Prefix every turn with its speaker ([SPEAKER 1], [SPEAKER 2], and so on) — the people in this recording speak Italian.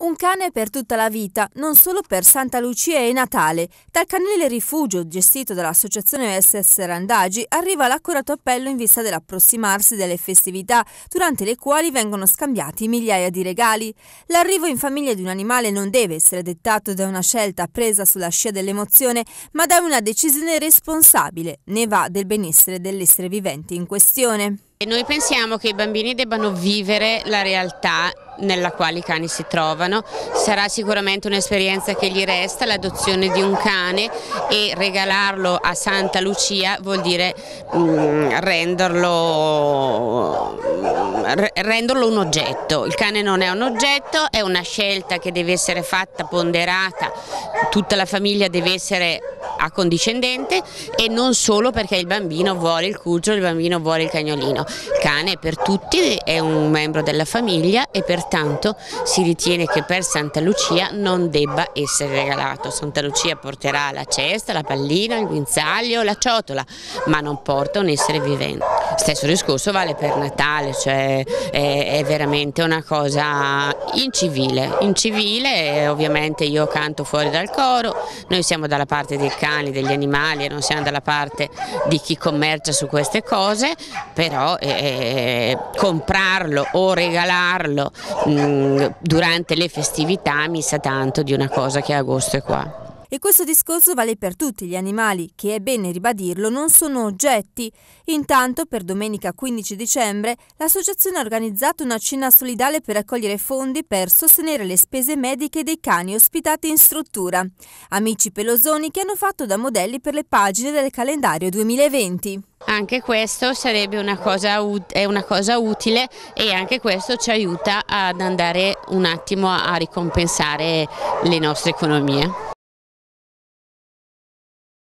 [SPEAKER 1] Un cane per tutta la vita, non solo per Santa Lucia e Natale. Dal canile rifugio gestito dall'associazione SS Randagi arriva l'accurato appello in vista dell'approssimarsi delle festività, durante le quali vengono scambiati migliaia di regali. L'arrivo in famiglia di un animale non deve essere dettato da una scelta presa sulla scia dell'emozione, ma da una decisione responsabile. Ne va del benessere dell'essere vivente in questione.
[SPEAKER 2] Noi pensiamo che i bambini debbano vivere la realtà nella quale i cani si trovano, sarà sicuramente un'esperienza che gli resta l'adozione di un cane e regalarlo a Santa Lucia vuol dire mm, renderlo, mm, renderlo un oggetto, il cane non è un oggetto, è una scelta che deve essere fatta, ponderata, tutta la famiglia deve essere accondiscendente e non solo perché il bambino vuole il cucciolo, il bambino vuole il cagnolino. Il cane per tutti è un membro della famiglia e pertanto si ritiene che per Santa Lucia non debba essere regalato. Santa Lucia porterà la cesta, la pallina, il guinzaglio, la ciotola, ma non porta un essere vivente. Stesso discorso vale per Natale, cioè è, è veramente una cosa incivile, incivile ovviamente io canto fuori dal coro, noi siamo dalla parte dei cani, degli animali e non siamo dalla parte di chi commercia su queste cose, però eh, eh comprarlo o regalarlo mh, mm, durante le festività mi sa tanto di una cosa che agosto è qua.
[SPEAKER 1] E questo discorso vale per tutti gli animali, che è bene ribadirlo, non sono oggetti. Intanto, per domenica 15 dicembre, l'associazione ha organizzato una cena solidale per raccogliere fondi per sostenere le spese mediche dei cani ospitati in struttura. Amici pelosoni che hanno fatto da modelli per le pagine del calendario 2020. Anche questo sarebbe una cosa,
[SPEAKER 2] è una cosa utile e anche questo ci aiuta ad andare un attimo a
[SPEAKER 1] ricompensare le nostre economie.